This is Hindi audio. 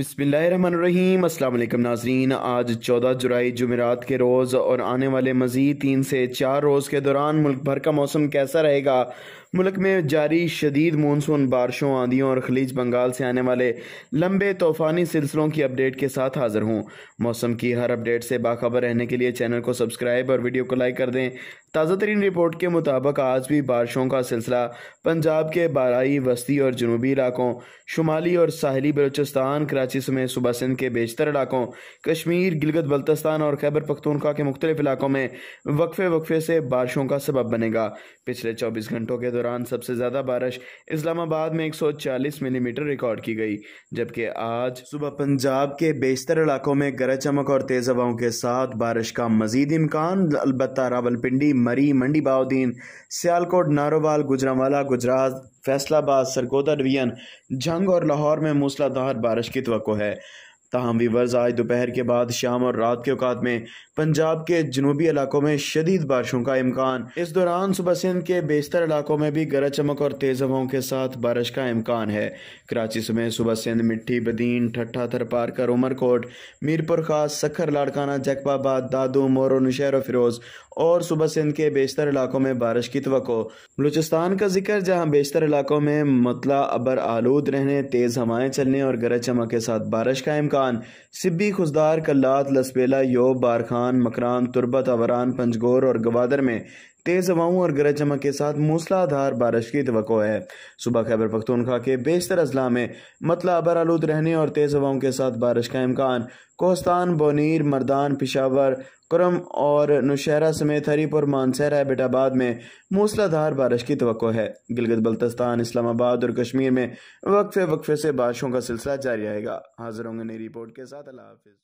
अस्सलाम वालेकुम नाजरीन आज 14 जुलाई जुमेरात के रोज़ और आने वाले मज़ीद तीन से चार रोज़ के दौरान मुल्क भर का मौसम कैसा रहेगा मुल्क में जारी शदीद मानसून बारिशों आंधियों और खलीज बंगाल से आने वाले लंबे तूफ़ानी सिलसिलों की अपडेट के साथ हाजिर हूँ मौसम की हर अपडेट से बाखबर रहने के लिए चैनल को सब्सक्राइब और वीडियो को लाइक कर दें ताज़ा तरीन रिपोर्ट के मुताबिक आज भी बारिशों का सिलसिला पंजाब के बाराई वस्ती और जनूबी इलाकों शुमाली और साहली बलोचिस्तान कराची समेत सुबह सिंध के बेशतर इलाकों कश्मीर गिलगत बल्तिस्तान और खैबर पख्तूनखा के मुख्तलिफ इलाकों में वक्फे वक्फे से बारिशों का सबब बनेगा पिछले चौबीस घंटों के दौरान दौरान सबसे ज़्यादा बारिश इस्लामाबाद में 140 मिलीमीटर रिकॉर्ड की गई जबकि आज सुबह पंजाब के बेशतर इलाकों में गरज चमक और तेज़ हवाओं के साथ बारिश का मजीद इम्कान अलबत् रावलपिंडी मरी मंडी बाउद्दीन सियालकोट नारोवाल गुजरावाला गुजरात फैसलाबाद सरगोदा डिवीजन जंग और लाहौर में मूसलाधार बारिश की तो है तहम वीवर्स आज दोपहर के बाद शाम और रात के अवकात में पंजाब के जनूबी इलाकों में शदीद बारिशों का इम्कान इस दौरान सुबह सिंध के बेशतर इलाकों में भी गरज चमक और तेज़ हवाओं के साथ बारिश का इम्कान है कराची समेत सुबह सिंध मिट्टी बदीन ठट्ठा थरपारकर उमरकोट मीरपुर खास सखर लाड़काना जकबाबाद दादू मोरो नुशहर फिरोज और सुबह सिंध के बेशतर इलाकों में बारिश की तो बलूचिस्तान का जिक्र जहाँ बेशतर इलाकों में मतला अबर आलूद रहने तेज़ हवाएं चलने और गरज चमक के साथ बारिश का इम्कान खान सिब्बी खुशदार कल्लात लसबेला योब बारखान मकरान तुरबत अवरान पंजगोर और गवादर में तेज हवाओं और गरज चमक के साथ मूसलाधार बारिश की तो है सुबह खैबर पख्तूनखा के बेशतर अजला में मतला अबर आलूद रहने और तेज़ हवाओं के साथ बारिश का इम्कान कोहस्तान बोनीर मर्दान पिशावर करम और नौशहरा समेत हरीपुर मानसहरा एबिटाबाद में मूसलाधार बारिश की तो है गिलगत बल्तस्तान इस्लामाबाद और कश्मीर में वक्फे वक्फे से बारिशों का सिलसिला जारी रहेगा हाजिर होंगे नई रिपोर्ट के साथ अल्लाह हाफिज़